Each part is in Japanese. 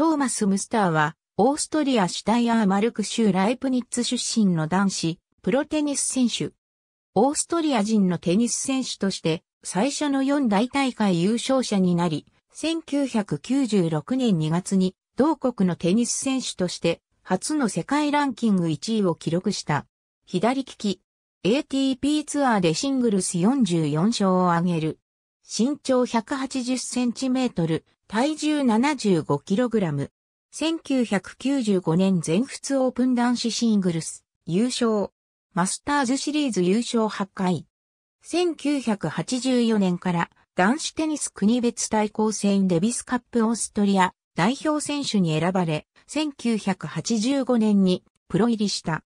トーマス・ムスターは、オーストリア・シュタイアー・マルク州ライプニッツ出身の男子、プロテニス選手。オーストリア人のテニス選手として、最初の4大大会優勝者になり、1996年2月に、同国のテニス選手として、初の世界ランキング1位を記録した。左利き。ATP ツアーでシングルス44勝を挙げる。身長180センチメートル、体重 75kg。1995年全仏オープン男子シングルス優勝。マスターズシリーズ優勝8回。1984年から男子テニス国別対抗戦デビスカップオーストリア代表選手に選ばれ、1985年にプロ入りした。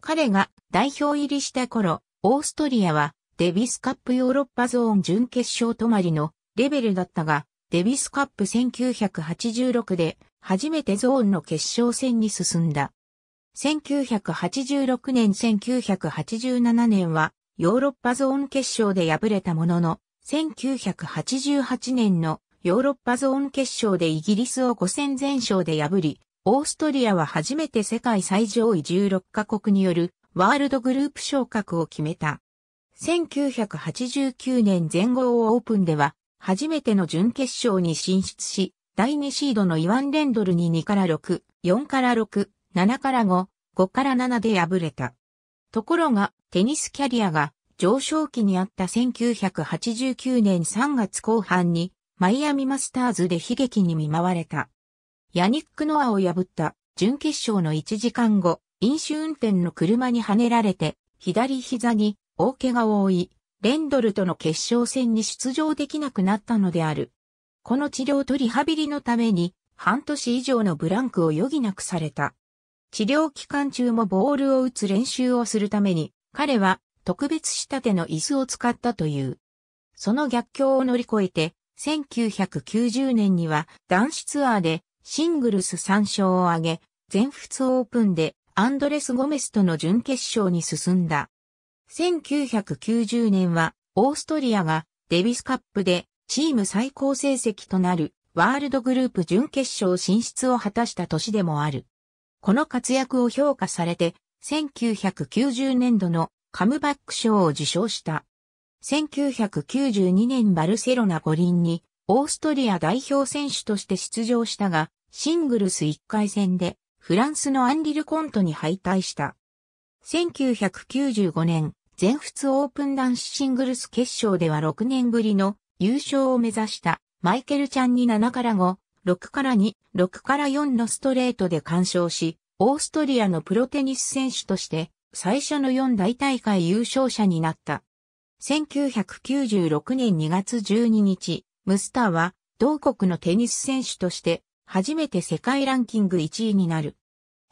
彼が代表入りした頃、オーストリアはデビスカップヨーロッパゾーン準決勝止まりのレベルだったが、デビスカップ1986で初めてゾーンの決勝戦に進んだ。1986年1987年はヨーロッパゾーン決勝で敗れたものの、1988年のヨーロッパゾーン決勝でイギリスを5戦全勝で破り、オーストリアは初めて世界最上位16カ国によるワールドグループ昇格を決めた。1989年全豪オープンでは初めての準決勝に進出し、第2シードのイワン・レンドルに2から6、4から6、7から5、5から7で敗れた。ところが、テニスキャリアが上昇期にあった1989年3月後半に、マイアミマスターズで悲劇に見舞われた。ヤニック・ノアを破った準決勝の1時間後、飲酒運転の車にはねられて、左膝に大怪我を負い、レンドルとの決勝戦に出場できなくなったのである。この治療とリハビリのために半年以上のブランクを余儀なくされた。治療期間中もボールを打つ練習をするために彼は特別仕立ての椅子を使ったという。その逆境を乗り越えて1990年には男子ツアーでシングルス3勝を挙げ全仏オープンでアンドレス・ゴメスとの準決勝に進んだ。1990年はオーストリアがデビスカップでチーム最高成績となるワールドグループ準決勝進出を果たした年でもある。この活躍を評価されて1990年度のカムバック賞を受賞した。1992年バルセロナ五輪にオーストリア代表選手として出場したが、シングルス1回戦でフランスのアンリルコントに敗退した。1995年全仏オープン男子シングルス決勝では6年ぶりの優勝を目指したマイケルちゃんに7から5、6から2、6から4のストレートで干渉し、オーストリアのプロテニス選手として最初の4大大会優勝者になった。1996年2月12日、ムスターは同国のテニス選手として初めて世界ランキング1位になる。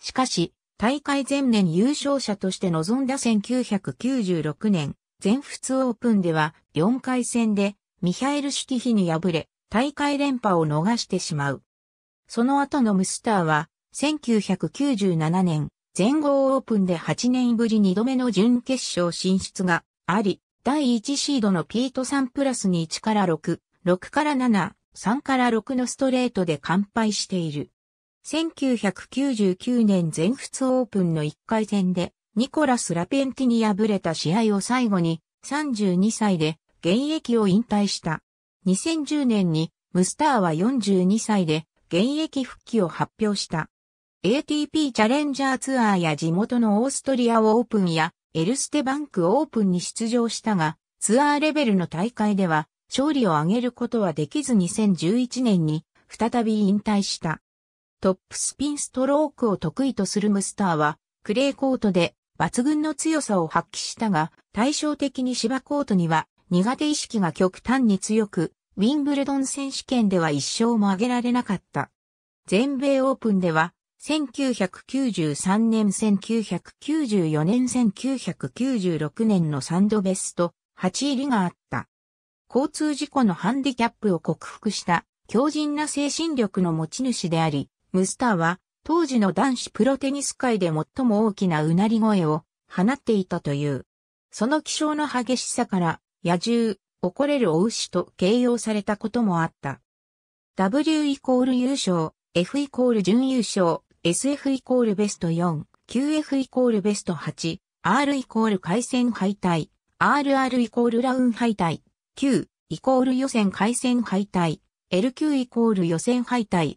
しかし、大会前年優勝者として臨んだ1996年、全仏オープンでは4回戦でミハエル・シュティヒに敗れ、大会連覇を逃してしまう。その後のムスターは、1997年、全豪オープンで8年ぶり2度目の準決勝進出があり、第1シードのピートさんプラスに1から6、6から7、3から6のストレートで完敗している。1999年全仏オープンの1回戦で、ニコラス・ラペンティに敗れた試合を最後に、32歳で現役を引退した。2010年に、ムスターは42歳で現役復帰を発表した。ATP チャレンジャーツアーや地元のオーストリアオープンやエルステバンクオープンに出場したが、ツアーレベルの大会では勝利を挙げることはできず2011年に再び引退した。トップスピンストロークを得意とするムスターは、クレーコートで抜群の強さを発揮したが、対照的に芝コートには苦手意識が極端に強く、ウィンブルドン選手権では一勝も挙げられなかった。全米オープンでは、1993年、1994年、1996年のサンドベスト8入りがあった。交通事故のハンディキャップを克服した強靭な精神力の持ち主であり、ムスターは、当時の男子プロテニス界で最も大きなうなり声を放っていたという。その気象の激しさから、野獣、怒れるお牛と形容されたこともあった。W イコール優勝、F イコール準優勝、SF イコールベスト4、QF イコールベスト8、R イコール回戦敗退、RR イコールラウン敗退、Q イコール予選回戦敗退、LQ イコール予選敗退、